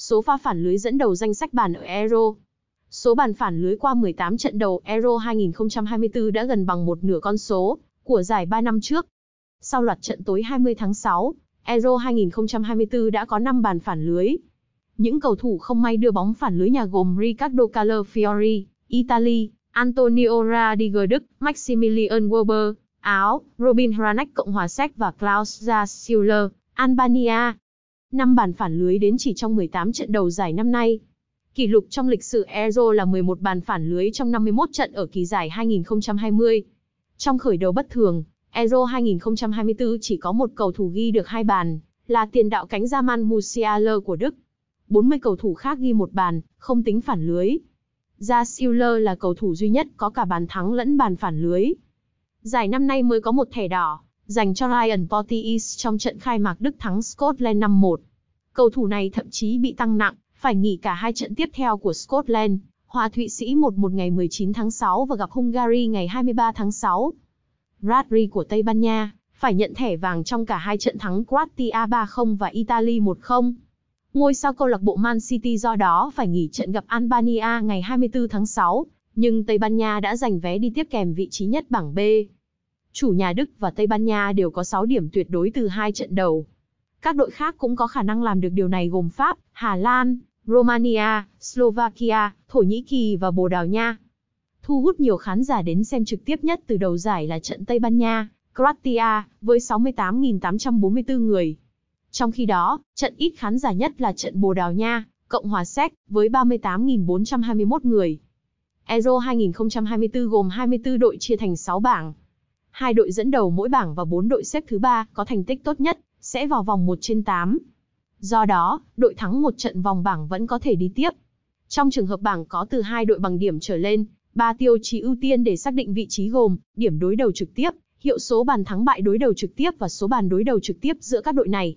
số pha phản lưới dẫn đầu danh sách bàn ở Euro. Số bàn phản lưới qua 18 trận đầu Euro 2024 đã gần bằng một nửa con số của giải 3 năm trước. Sau loạt trận tối 20 tháng 6, Euro 2024 đã có 5 bàn phản lưới. Những cầu thủ không may đưa bóng phản lưới nhà gồm Ricardo Calafiori, Italy, Antonio Radiger Đức, Maximilian Weber Áo, Robin Hranek Cộng hòa Séc và Klaus Zassuler, Albania. 5 bàn phản lưới đến chỉ trong 18 trận đầu giải năm nay. Kỷ lục trong lịch sử Euro là 11 bàn phản lưới trong 51 trận ở kỳ giải 2020. Trong khởi đầu bất thường, Euro 2024 chỉ có một cầu thủ ghi được hai bàn, là tiền đạo cánh German Musiala của Đức. 40 cầu thủ khác ghi một bàn, không tính phản lưới. Gia Siuler là cầu thủ duy nhất có cả bàn thắng lẫn bàn phản lưới. Giải năm nay mới có một thẻ đỏ, dành cho Ryan Porteous trong trận khai mạc Đức thắng Scotland 5-1. Cầu thủ này thậm chí bị tăng nặng, phải nghỉ cả hai trận tiếp theo của Scotland, hòa Thụy Sĩ 1-1 ngày 19 tháng 6 và gặp Hungary ngày 23 tháng 6. Radri của Tây Ban Nha phải nhận thẻ vàng trong cả hai trận thắng Croatia 3-0 và Italy 1-0. Ngôi sao câu lạc bộ Man City do đó phải nghỉ trận gặp Albania ngày 24 tháng 6, nhưng Tây Ban Nha đã giành vé đi tiếp kèm vị trí nhất bảng B. Chủ nhà Đức và Tây Ban Nha đều có 6 điểm tuyệt đối từ hai trận đầu. Các đội khác cũng có khả năng làm được điều này gồm Pháp, Hà Lan, Romania, Slovakia, Thổ Nhĩ Kỳ và Bồ Đào Nha. Thu hút nhiều khán giả đến xem trực tiếp nhất từ đầu giải là trận Tây Ban Nha, Croatia, với 68.844 người. Trong khi đó, trận ít khán giả nhất là trận Bồ Đào Nha, Cộng hòa Séc, với 38.421 người. Euro 2024 gồm 24 đội chia thành 6 bảng, Hai đội dẫn đầu mỗi bảng và bốn đội xếp thứ ba có thành tích tốt nhất sẽ vào vòng 1 trên 8. Do đó, đội thắng một trận vòng bảng vẫn có thể đi tiếp. Trong trường hợp bảng có từ hai đội bằng điểm trở lên, ba tiêu chí ưu tiên để xác định vị trí gồm điểm đối đầu trực tiếp, hiệu số bàn thắng bại đối đầu trực tiếp và số bàn đối đầu trực tiếp giữa các đội này.